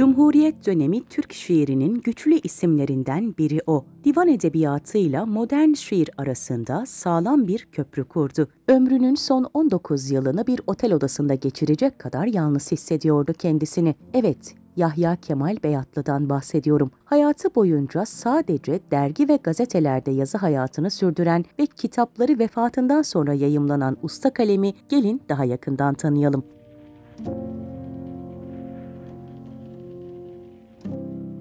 Cumhuriyet dönemi Türk şiirinin güçlü isimlerinden biri o. Divan edebiyatıyla modern şiir arasında sağlam bir köprü kurdu. Ömrünün son 19 yılını bir otel odasında geçirecek kadar yalnız hissediyordu kendisini. Evet, Yahya Kemal Beyatlı'dan bahsediyorum. Hayatı boyunca sadece dergi ve gazetelerde yazı hayatını sürdüren ve kitapları vefatından sonra yayımlanan usta kalemi gelin daha yakından tanıyalım.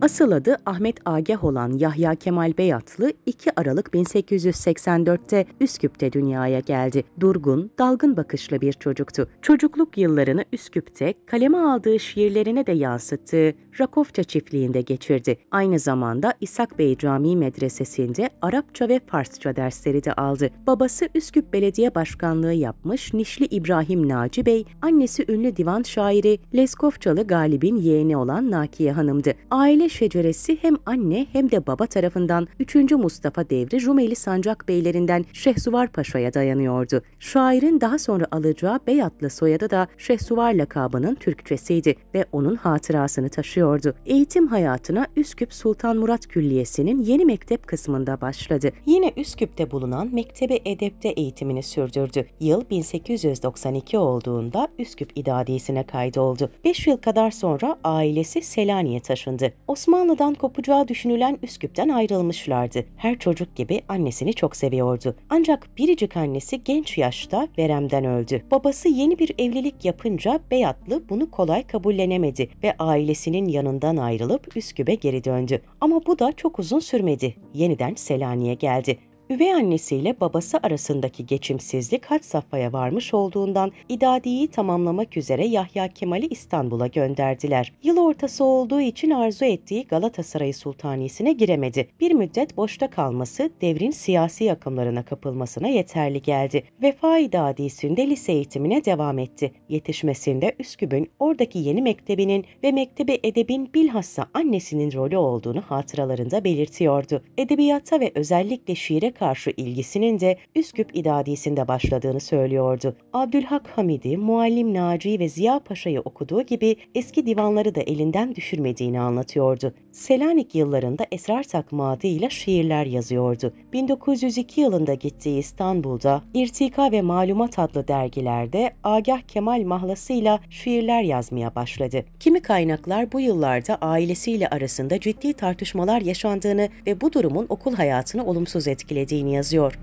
Asıl adı Ahmet Agah olan Yahya Kemal Beyatlı 2 Aralık 1884'te Üsküp'te dünyaya geldi. Durgun, dalgın bakışlı bir çocuktu. Çocukluk yıllarını Üsküp'te kaleme aldığı şiirlerine de yansıttığı Rakofça çiftliğinde geçirdi. Aynı zamanda İshak Bey Camii Medresesi'nde Arapça ve Farsça dersleri de aldı. Babası Üsküp Belediye Başkanlığı yapmış Nişli İbrahim Naci Bey, annesi ünlü divan şairi Leskovçalı Galip'in yeğeni olan Nakiye Hanım'dı. Aile şeceresi hem anne hem de baba tarafından 3. Mustafa devri Rumeli sancak beylerinden Şehsuvar Paşa'ya dayanıyordu. Şairin daha sonra alacağı Beyatlı soyadı da Şehsuvar lakabının Türkçesiydi ve onun hatırasını taşıyordu. Eğitim hayatına Üsküp Sultan Murat Külliyesi'nin yeni mektep kısmında başladı. Yine Üsküp'te bulunan Mektebi Edep'te eğitimini sürdürdü. Yıl 1892 olduğunda Üsküp İdadiyesine kaydoldu. 5 yıl kadar sonra ailesi Selanik'e taşındı. O Osmanlı'dan kopacağı düşünülen Üsküp'ten ayrılmışlardı. Her çocuk gibi annesini çok seviyordu. Ancak biricik annesi genç yaşta veremden öldü. Babası yeni bir evlilik yapınca Beyatlı bunu kolay kabullenemedi ve ailesinin yanından ayrılıp Üsküp'e geri döndü. Ama bu da çok uzun sürmedi. Yeniden Selanik'e geldi. Üvey annesiyle babası arasındaki geçimsizlik had safhaya varmış olduğundan idadiyi tamamlamak üzere Yahya Kemal'i İstanbul'a gönderdiler. Yıl ortası olduğu için arzu ettiği Galatasaray Sultanisi'ne giremedi. Bir müddet boşta kalması devrin siyasi akımlarına kapılmasına yeterli geldi. Vefa idadisinde lise eğitimine devam etti. Yetişmesinde Üsküp'ün oradaki yeni mektebinin ve mektebi edebin bilhassa annesinin rolü olduğunu hatıralarında belirtiyordu. Edebiyatta ve özellikle şiire karşı ilgisinin de Üsküp idadisinde başladığını söylüyordu. Abdülhak Hamidi, Muallim Naci ve Ziya Paşa'yı okuduğu gibi eski divanları da elinden düşürmediğini anlatıyordu. Selanik yıllarında esrar takma adıyla şiirler yazıyordu. 1902 yılında gittiği İstanbul'da İrtika ve Malumat adlı dergilerde Agah Kemal mahlasıyla şiirler yazmaya başladı. Kimi kaynaklar bu yıllarda ailesiyle arasında ciddi tartışmalar yaşandığını ve bu durumun okul hayatını olumsuz etkiledi beklediğini yazıyor.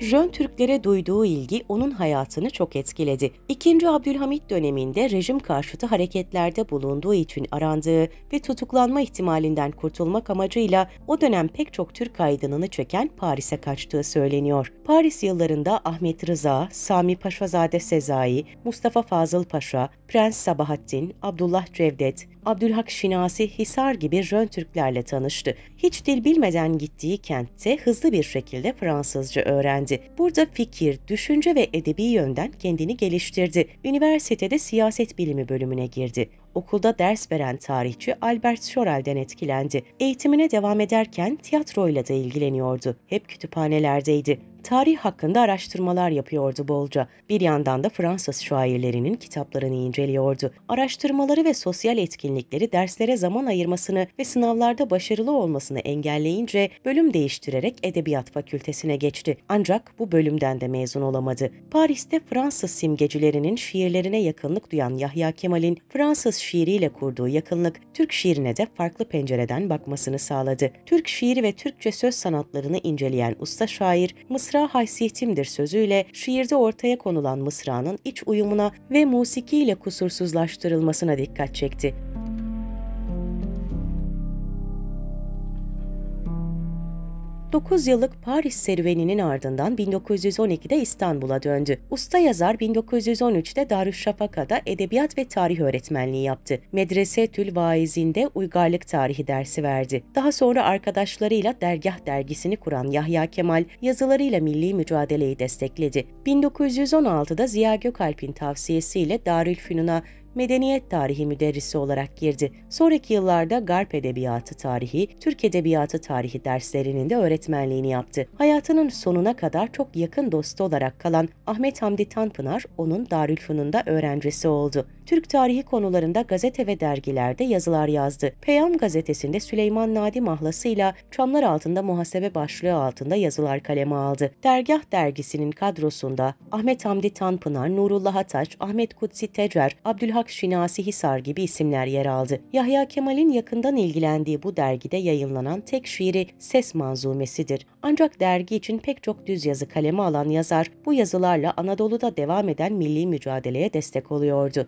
Jön Türklere duyduğu ilgi onun hayatını çok etkiledi. İkinci Abdülhamit döneminde rejim karşıtı hareketlerde bulunduğu için arandığı ve tutuklanma ihtimalinden kurtulmak amacıyla o dönem pek çok Türk aydınını çeken Paris'e kaçtığı söyleniyor. Paris yıllarında Ahmet Rıza, Sami Paşazade Sezai, Mustafa Fazıl Paşa, Prens Sabahattin, Abdullah Cevdet, Abdülhak Şinasi Hisar gibi Rön Türklerle tanıştı. Hiç dil bilmeden gittiği kentte hızlı bir şekilde Fransızca öğrendi. Burada fikir, düşünce ve edebi yönden kendini geliştirdi. Üniversitede siyaset bilimi bölümüne girdi okulda ders veren tarihçi Albert Schorel'den etkilendi. Eğitimine devam ederken tiyatroyla da ilgileniyordu. Hep kütüphanelerdeydi. Tarih hakkında araştırmalar yapıyordu bolca. Bir yandan da Fransız şairlerinin kitaplarını inceliyordu. Araştırmaları ve sosyal etkinlikleri derslere zaman ayırmasını ve sınavlarda başarılı olmasını engelleyince bölüm değiştirerek Edebiyat Fakültesine geçti. Ancak bu bölümden de mezun olamadı. Paris'te Fransız simgecilerinin şiirlerine yakınlık duyan Yahya Kemal'in Fransız şiiriyle kurduğu yakınlık Türk şiirine de farklı pencereden bakmasını sağladı. Türk şiiri ve Türkçe söz sanatlarını inceleyen usta şair, Mısra haysiyetimdir sözüyle şiirde ortaya konulan mısranın iç uyumuna ve musikiyle kusursuzlaştırılmasına dikkat çekti. 9 yıllık Paris serüveninin ardından 1912'de İstanbul'a döndü. Usta yazar 1913'te Darüşşafaka'da edebiyat ve tarih öğretmenliği yaptı. Medrese Tül Vaizi'nde uygarlık tarihi dersi verdi. Daha sonra arkadaşlarıyla Dergah dergisini kuran Yahya Kemal yazılarıyla milli mücadeleyi destekledi. 1916'da Ziya Gökalp'in tavsiyesiyle Darülfünun'a medeniyet tarihi müderrisi olarak girdi. Sonraki yıllarda Garp Edebiyatı Tarihi, Türk Edebiyatı Tarihi derslerinin de öğretmenliğini yaptı. Hayatının sonuna kadar çok yakın dostu olarak kalan Ahmet Hamdi Tanpınar onun Darülfünun'da öğrencisi oldu. Türk tarihi konularında gazete ve dergilerde yazılar yazdı. Peyam gazetesinde Süleyman Nadi mahlasıyla Çamlar Altında Muhasebe başlığı altında yazılar kaleme aldı. Dergah dergisinin kadrosunda Ahmet Hamdi Tanpınar, Nurullah Ataç, Ahmet Kutsi Tecer, Abdülhamid Hak Şinasi Hisar gibi isimler yer aldı. Yahya Kemal'in yakından ilgilendiği bu dergide yayınlanan tek şiiri Ses Manzumesidir. Ancak dergi için pek çok düz yazı kaleme alan yazar bu yazılarla Anadolu'da devam eden milli mücadeleye destek oluyordu.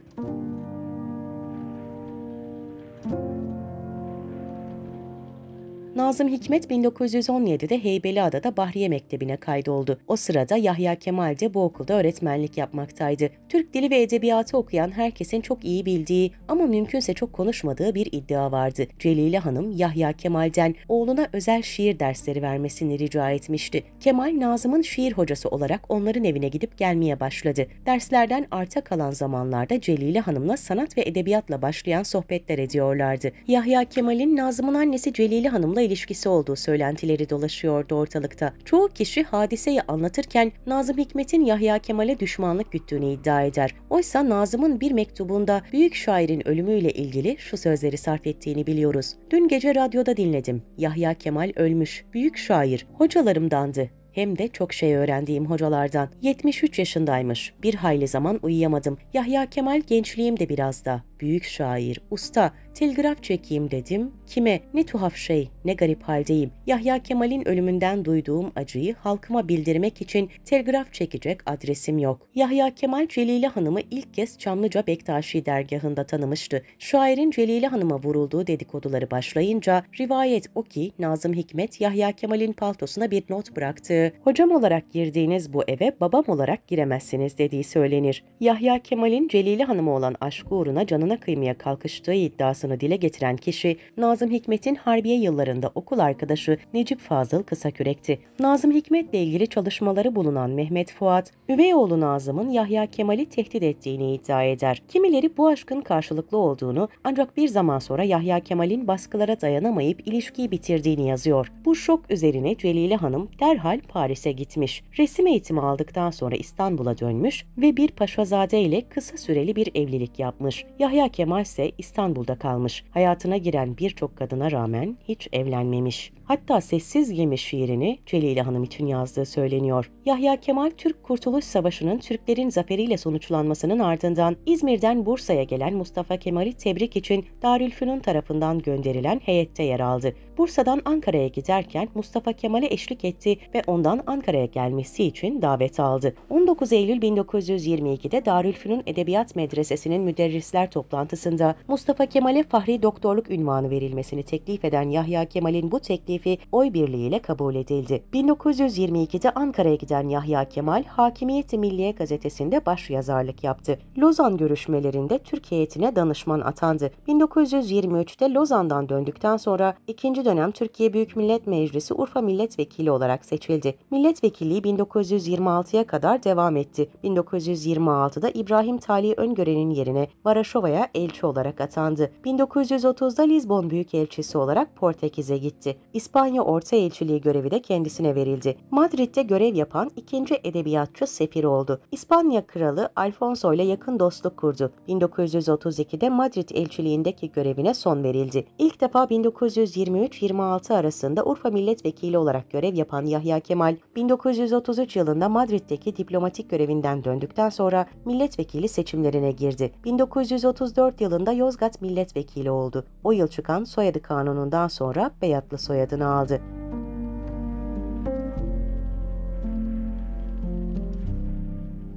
Nazım Hikmet 1917'de Heybeliada'da Bahriye Mektebi'ne kaydoldu. O sırada Yahya Kemal de bu okulda öğretmenlik yapmaktaydı. Türk dili ve edebiyatı okuyan herkesin çok iyi bildiği ama mümkünse çok konuşmadığı bir iddia vardı. Celile Hanım Yahya Kemal'den oğluna özel şiir dersleri vermesini rica etmişti. Kemal Nazım'ın şiir hocası olarak onların evine gidip gelmeye başladı. Derslerden arta kalan zamanlarda Celile Hanım'la sanat ve edebiyatla başlayan sohbetler ediyorlardı. Yahya Kemal'in Nazım'ın annesi Celile Hanım'la ilişkisi olduğu söylentileri dolaşıyordu ortalıkta. Çoğu kişi hadiseyi anlatırken Nazım Hikmet'in Yahya Kemal'e düşmanlık güttüğünü iddia eder. Oysa Nazım'ın bir mektubunda büyük şairin ölümüyle ilgili şu sözleri sarf ettiğini biliyoruz. Dün gece radyoda dinledim. Yahya Kemal ölmüş. Büyük şair. Hocalarımdandı hem de çok şey öğrendiğim hocalardan. 73 yaşındaymış. Bir hayli zaman uyuyamadım. Yahya Kemal gençliğimde biraz da. Büyük şair, usta, Telgraf çekeyim dedim. Kime? Ne tuhaf şey, ne garip haldeyim. Yahya Kemal'in ölümünden duyduğum acıyı halkıma bildirmek için telgraf çekecek adresim yok. Yahya Kemal Celile Hanım'ı ilk kez Çamlıca Bektaşi dergahında tanımıştı. Şairin Celile Hanım'a vurulduğu dedikoduları başlayınca rivayet o ki Nazım Hikmet Yahya Kemal'in paltosuna bir not bıraktı. Hocam olarak girdiğiniz bu eve babam olarak giremezsiniz dediği söylenir. Yahya Kemal'in Celile Hanım'a olan aşkı uğruna canına kıymaya kalkıştığı iddiası iddiasını dile getiren kişi Nazım Hikmet'in harbiye yıllarında okul arkadaşı Necip Fazıl Kısakürek'ti. Nazım Hikmet'le ilgili çalışmaları bulunan Mehmet Fuat, Üveyoğlu Nazım'ın Yahya Kemal'i tehdit ettiğini iddia eder. Kimileri bu aşkın karşılıklı olduğunu ancak bir zaman sonra Yahya Kemal'in baskılara dayanamayıp ilişkiyi bitirdiğini yazıyor. Bu şok üzerine Celile Hanım derhal Paris'e gitmiş. Resim eğitimi aldıktan sonra İstanbul'a dönmüş ve bir paşazade ile kısa süreli bir evlilik yapmış. Yahya Kemal ise İstanbul'da kalmış kalmış. Hayatına giren birçok kadına rağmen hiç evlenmemiş. Hatta sessiz yemiş şiirini Celile Hanım için yazdığı söyleniyor. Yahya Kemal Türk Kurtuluş Savaşı'nın Türklerin zaferiyle sonuçlanmasının ardından İzmir'den Bursa'ya gelen Mustafa Kemal'i tebrik için Darülfünun tarafından gönderilen heyette yer aldı. Bursa'dan Ankara'ya giderken Mustafa Kemal'e eşlik etti ve ondan Ankara'ya gelmesi için davet aldı. 19 Eylül 1922'de Darülfünun Edebiyat Medresesi'nin müderrisler toplantısında Mustafa Kemal'e Fahri Doktorluk ünvanı verilmesini teklif eden Yahya Kemal'in bu teklifi teklifi oy birliğiyle kabul edildi. 1922'de Ankara'ya giden Yahya Kemal, Hakimiyeti Milliye gazetesinde başyazarlık yaptı. Lozan görüşmelerinde Türk heyetine danışman atandı. 1923'te Lozan'dan döndükten sonra ikinci dönem Türkiye Büyük Millet Meclisi Urfa Milletvekili olarak seçildi. Milletvekilliği 1926'ya kadar devam etti. 1926'da İbrahim Tali Öngören'in yerine Varaşova'ya elçi olarak atandı. 1930'da Lizbon Büyükelçisi olarak Portekiz'e gitti. İspanya Orta Elçiliği görevi de kendisine verildi. Madrid'de görev yapan ikinci edebiyatçı sefiri oldu. İspanya kralı Alfonso ile yakın dostluk kurdu. 1932'de Madrid elçiliğindeki görevine son verildi. İlk defa 1923-26 arasında Urfa milletvekili olarak görev yapan Yahya Kemal, 1933 yılında Madrid'deki diplomatik görevinden döndükten sonra milletvekili seçimlerine girdi. 1934 yılında Yozgat milletvekili oldu. O yıl çıkan soyadı kanunundan sonra Beyatlı soyadı ardına aldı.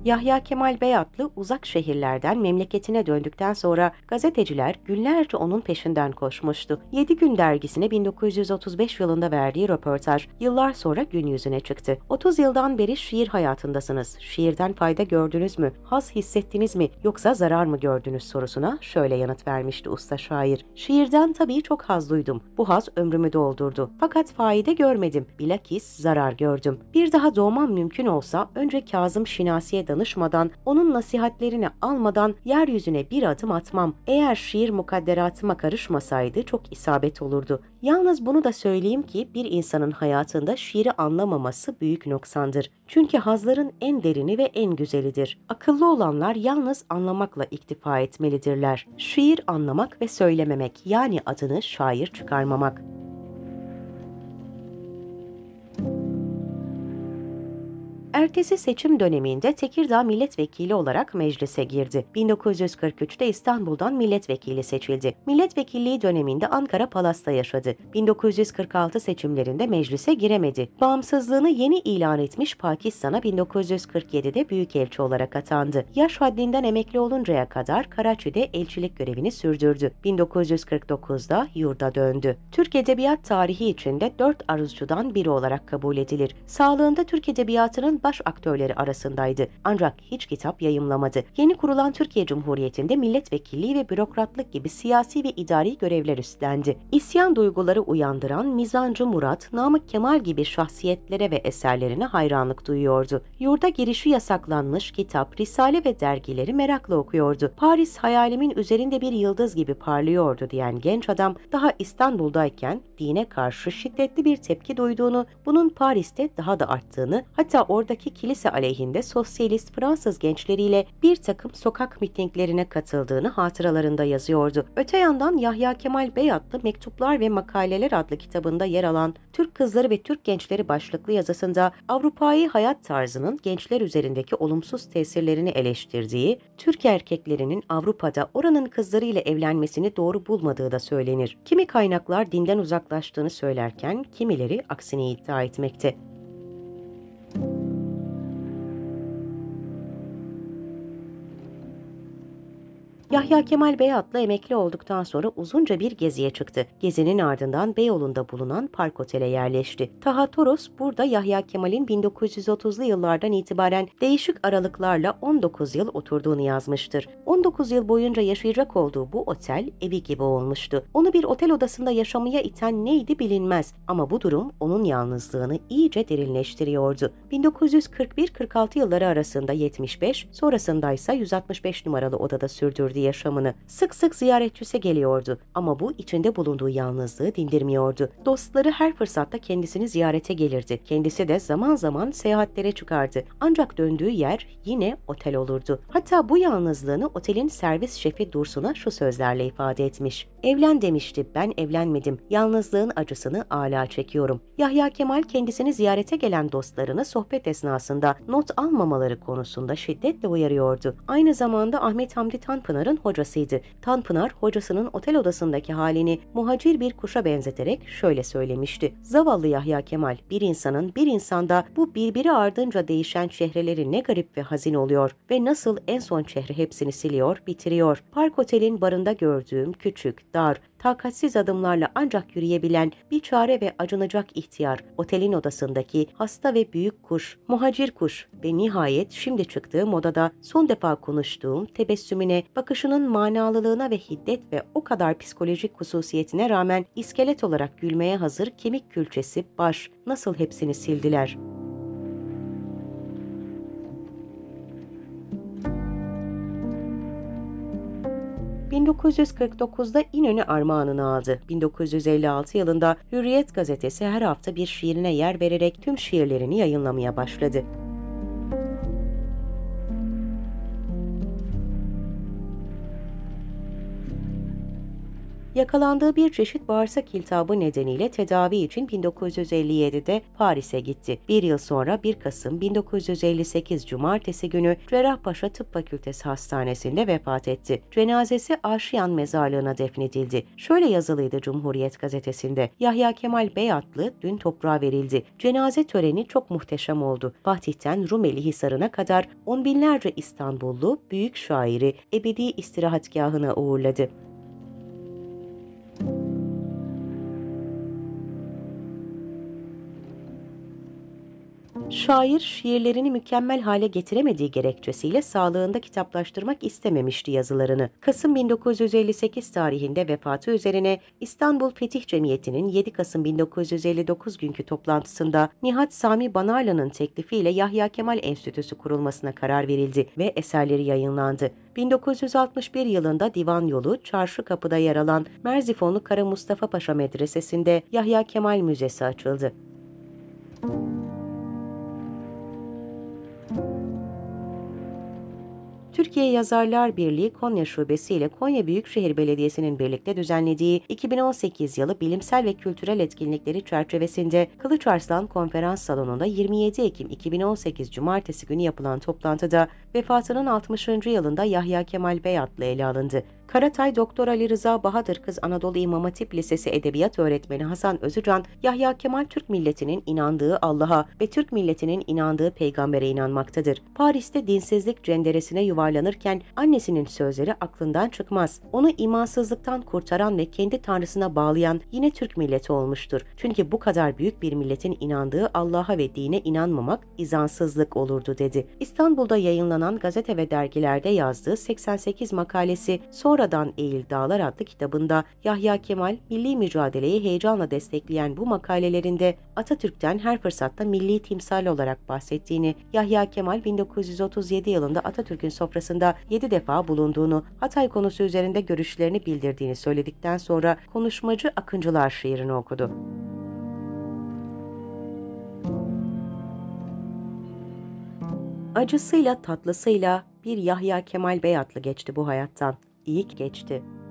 Yahya Kemal Beyatlı uzak şehirlerden memleketine döndükten sonra gazeteciler günlerce onun peşinden koşmuştu. 7 Gün dergisine 1935 yılında verdiği röportaj yıllar sonra gün yüzüne çıktı. 30 yıldan beri şiir hayatındasınız. Şiirden fayda gördünüz mü? Haz hissettiniz mi? Yoksa zarar mı gördünüz sorusuna şöyle yanıt vermişti usta şair. Şiirden tabii çok haz duydum. Bu haz ömrümü doldurdu. Fakat fayda görmedim. Bilakis zarar gördüm. Bir daha doğmam mümkün olsa önce Kazım Şinasi'ye danışmadan, onun nasihatlerini almadan yeryüzüne bir adım atmam. Eğer şiir mukadderatıma karışmasaydı çok isabet olurdu. Yalnız bunu da söyleyeyim ki bir insanın hayatında şiiri anlamaması büyük noksandır. Çünkü hazların en derini ve en güzelidir. Akıllı olanlar yalnız anlamakla iktifa etmelidirler. Şiir anlamak ve söylememek yani adını şair çıkarmamak. Ertesi seçim döneminde Tekirdağ milletvekili olarak meclise girdi. 1943'te İstanbul'dan milletvekili seçildi. Milletvekilliği döneminde Ankara Palas'ta yaşadı. 1946 seçimlerinde meclise giremedi. Bağımsızlığını yeni ilan etmiş Pakistan'a 1947'de büyükelçi olarak atandı. Yaş haddinden emekli oluncaya kadar Karaçi'de elçilik görevini sürdürdü. 1949'da yurda döndü. Türk Edebiyat tarihi içinde dört aruzcudan biri olarak kabul edilir. Sağlığında Türk Edebiyatı'nın baş aktörleri arasındaydı. Ancak hiç kitap yayımlamadı. Yeni kurulan Türkiye Cumhuriyeti'nde milletvekilliği ve bürokratlık gibi siyasi ve idari görevler üstlendi. İsyan duyguları uyandıran Mizancı Murat, Namık Kemal gibi şahsiyetlere ve eserlerine hayranlık duyuyordu. Yurda girişi yasaklanmış kitap, risale ve dergileri merakla okuyordu. Paris hayalimin üzerinde bir yıldız gibi parlıyordu diyen genç adam daha İstanbul'dayken ettiğine karşı şiddetli bir tepki duyduğunu, bunun Paris'te daha da arttığını, hatta oradaki kilise aleyhinde sosyalist Fransız gençleriyle bir takım sokak mitinglerine katıldığını hatıralarında yazıyordu. Öte yandan Yahya Kemal Bey adlı Mektuplar ve Makaleler adlı kitabında yer alan Türk Kızları ve Türk Gençleri başlıklı yazısında Avrupa'yı hayat tarzının gençler üzerindeki olumsuz tesirlerini eleştirdiği, Türk erkeklerinin Avrupa'da oranın kızlarıyla evlenmesini doğru bulmadığı da söylenir. Kimi kaynaklar dinden uzak yaklaştığını söylerken kimileri aksini iddia etmekte. Yahya Kemal Beyatlı emekli olduktan sonra uzunca bir geziye çıktı. Gezinin ardından Beyoğlu'nda bulunan Park Otel'e yerleşti. Taha Toros burada Yahya Kemal'in 1930'lu yıllardan itibaren değişik aralıklarla 19 yıl oturduğunu yazmıştır. 19 yıl boyunca yaşayacak olduğu bu otel evi gibi olmuştu. Onu bir otel odasında yaşamaya iten neydi bilinmez ama bu durum onun yalnızlığını iyice derinleştiriyordu. 1941-46 yılları arasında 75, sonrasında ise 165 numaralı odada sürdürdü sürdürdü yaşamını. Sık sık ziyaretçisi geliyordu ama bu içinde bulunduğu yalnızlığı dindirmiyordu. Dostları her fırsatta kendisini ziyarete gelirdi. Kendisi de zaman zaman seyahatlere çıkardı. Ancak döndüğü yer yine otel olurdu. Hatta bu yalnızlığını otelin servis şefi Dursun'a şu sözlerle ifade etmiş. Evlen demişti, ben evlenmedim. Yalnızlığın acısını ala çekiyorum. Yahya Kemal kendisini ziyarete gelen dostlarını sohbet esnasında not almamaları konusunda şiddetle uyarıyordu. Aynı zamanda Ahmet Hamdi Tanpınar Tanpınar'ın hocasıydı. Tanpınar hocasının otel odasındaki halini muhacir bir kuşa benzeterek şöyle söylemişti. Zavallı Yahya Kemal bir insanın bir insanda bu birbiri ardınca değişen çehreleri ne garip ve hazin oluyor ve nasıl en son çehre hepsini siliyor, bitiriyor. Park Otel'in barında gördüğüm küçük, dar, takatsiz adımlarla ancak yürüyebilen bir çare ve acınacak ihtiyar, otelin odasındaki hasta ve büyük kuş, muhacir kuş ve nihayet şimdi çıktığım odada son defa konuştuğum tebessümüne, bakışının manalılığına ve hiddet ve o kadar psikolojik hususiyetine rağmen iskelet olarak gülmeye hazır kemik külçesi, baş, nasıl hepsini sildiler.'' 1949'da İnönü armağanını aldı. 1956 yılında Hürriyet gazetesi her hafta bir şiirine yer vererek tüm şiirlerini yayınlamaya başladı. yakalandığı bir çeşit bağırsak iltihabı nedeniyle tedavi için 1957'de Paris'e gitti. Bir yıl sonra 1 Kasım 1958 Cumartesi günü Cerrahpaşa Tıp Fakültesi Hastanesi'nde vefat etti. Cenazesi Aşiyan mezarlığına defnedildi. Şöyle yazılıydı Cumhuriyet gazetesinde. Yahya Kemal Beyatlı dün toprağa verildi. Cenaze töreni çok muhteşem oldu. Fatih'ten Rumeli Hisarı'na kadar on binlerce İstanbullu büyük şairi ebedi istirahatgahına uğurladı. Şair şiirlerini mükemmel hale getiremediği gerekçesiyle sağlığında kitaplaştırmak istememişti yazılarını. Kasım 1958 tarihinde vefatı üzerine İstanbul Fetih Cemiyeti'nin 7 Kasım 1959 günkü toplantısında Nihat Sami Banarla'nın teklifiyle Yahya Kemal Enstitüsü kurulmasına karar verildi ve eserleri yayınlandı. 1961 yılında Divan Yolu Çarşı Kapı'da yer alan Merzifonlu Kara Mustafa Paşa Medresesi'nde Yahya Kemal Müzesi açıldı. Müzik Türkiye Yazarlar Birliği Konya Şubesi ile Konya Büyükşehir Belediyesi'nin birlikte düzenlediği 2018 yılı bilimsel ve kültürel etkinlikleri çerçevesinde Kılıç Arslan Konferans Salonu'nda 27 Ekim 2018 Cumartesi günü yapılan toplantıda vefatının 60. yılında Yahya Kemal Bey adlı ele alındı. Karatay Doktor Ali Rıza Bahadır Kız Anadolu İmam Hatip Lisesi Edebiyat Öğretmeni Hasan Özücan, Yahya Kemal Türk milletinin inandığı Allah'a ve Türk milletinin inandığı peygambere inanmaktadır. Paris'te dinsizlik cenderesine yuvarlanırken annesinin sözleri aklından çıkmaz. Onu imansızlıktan kurtaran ve kendi tanrısına bağlayan yine Türk milleti olmuştur. Çünkü bu kadar büyük bir milletin inandığı Allah'a ve dine inanmamak izansızlık olurdu dedi. İstanbul'da yayınlanan yayınlanan gazete ve dergilerde yazdığı 88 makalesi Sonradan Eğil Dağlar adlı kitabında Yahya Kemal milli mücadeleyi heyecanla destekleyen bu makalelerinde Atatürk'ten her fırsatta milli timsal olarak bahsettiğini, Yahya Kemal 1937 yılında Atatürk'ün sofrasında 7 defa bulunduğunu, Hatay konusu üzerinde görüşlerini bildirdiğini söyledikten sonra konuşmacı Akıncılar şiirini okudu. Acısıyla tatlısıyla bir Yahya Kemal Bey adlı geçti bu hayattan. İyi geçti.